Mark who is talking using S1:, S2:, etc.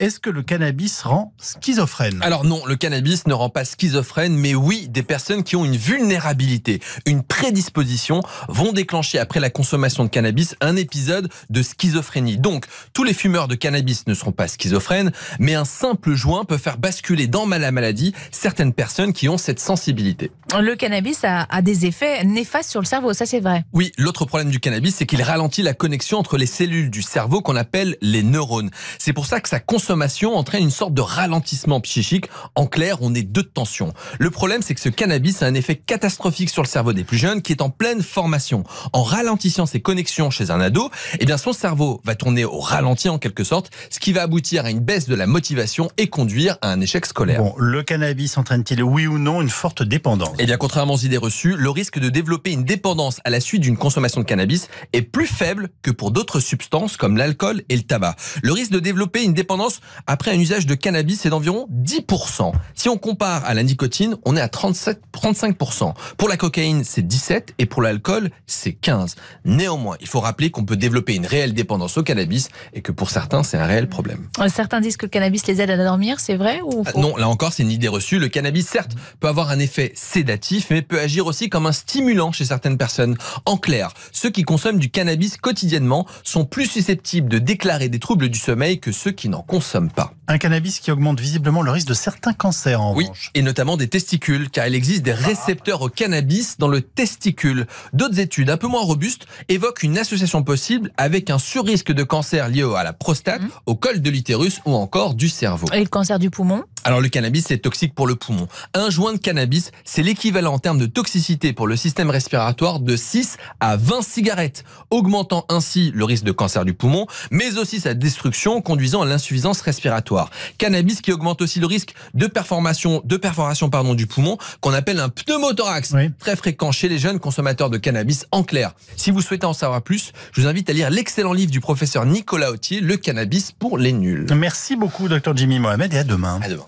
S1: Est-ce que le cannabis rend schizophrène
S2: Alors non, le cannabis ne rend pas schizophrène, mais oui, des personnes qui ont une vulnérabilité, une prédisposition, vont déclencher après la consommation de cannabis un épisode de schizophrénie. Donc, tous les fumeurs de cannabis ne seront pas schizophrènes, mais un simple joint peut faire basculer dans la maladie certaines personnes qui ont cette sensibilité.
S3: Le cannabis a, des effets néfastes sur le cerveau, ça c'est vrai.
S2: Oui, l'autre problème du cannabis, c'est qu'il ralentit la connexion entre les cellules du cerveau qu'on appelle les neurones. C'est pour ça que ça consommation entraîne une sorte de ralentissement psychique. En clair, on est deux de tension. Le problème, c'est que ce cannabis a un effet catastrophique sur le cerveau des plus jeunes qui est en pleine formation. En ralentissant ses connexions chez un ado, et eh bien, son cerveau va tourner au ralenti en quelque sorte, ce qui va aboutir à une baisse de la motivation et conduire à un échec scolaire. Bon,
S1: le cannabis entraîne-t-il, oui ou non, une forte dépendance
S2: Eh bien, contrairement aux idées reçues, le risque de développer une dépendance à la suite d'une consommation de cannabis est plus faible que pour d'autres substances comme l'alcool et le tabac. Le risque de développer une dépendance après un usage de cannabis c'est d'environ 10%. Si on compare à la nicotine, on est à 37, 35%. Pour la cocaïne, c'est 17 et pour l'alcool, c'est 15. Néanmoins, il faut rappeler qu'on peut développer une réelle dépendance au cannabis et que pour certains, c'est un réel problème.
S3: Euh, certains disent que le cannabis les aide à dormir, c'est vrai ou euh, Non,
S2: là encore, c'est une idée reçue. Le cannabis, certes, peut avoir un effet sédatif, mais peut agir aussi comme un stimulant chez certaines personnes. En clair, ceux qui consomment du cannabis quotidiennement sont plus susceptibles de déclarer des troubles du sommeil que ceux qui n'en consomment pas.
S1: Un cannabis qui augmente visiblement le risque de certains cancers en
S2: oui, et notamment des testicules, car il existe des récepteurs au cannabis dans le testicule. D'autres études, un peu moins robustes, évoquent une association possible avec un surrisque de cancer lié à la prostate, mmh. au col de l'utérus ou encore du cerveau. Et
S3: le cancer du poumon
S2: alors le cannabis, c'est toxique pour le poumon. Un joint de cannabis, c'est l'équivalent en termes de toxicité pour le système respiratoire de 6 à 20 cigarettes, augmentant ainsi le risque de cancer du poumon, mais aussi sa destruction conduisant à l'insuffisance respiratoire. Cannabis qui augmente aussi le risque de perforation, de perforation pardon, du poumon, qu'on appelle un pneumothorax, très fréquent chez les jeunes consommateurs de cannabis en clair. Si vous souhaitez en savoir plus, je vous invite à lire l'excellent livre du professeur Nicolas Autier, Le cannabis pour les nuls. Merci beaucoup, docteur Jimmy Mohamed, et à demain. À demain.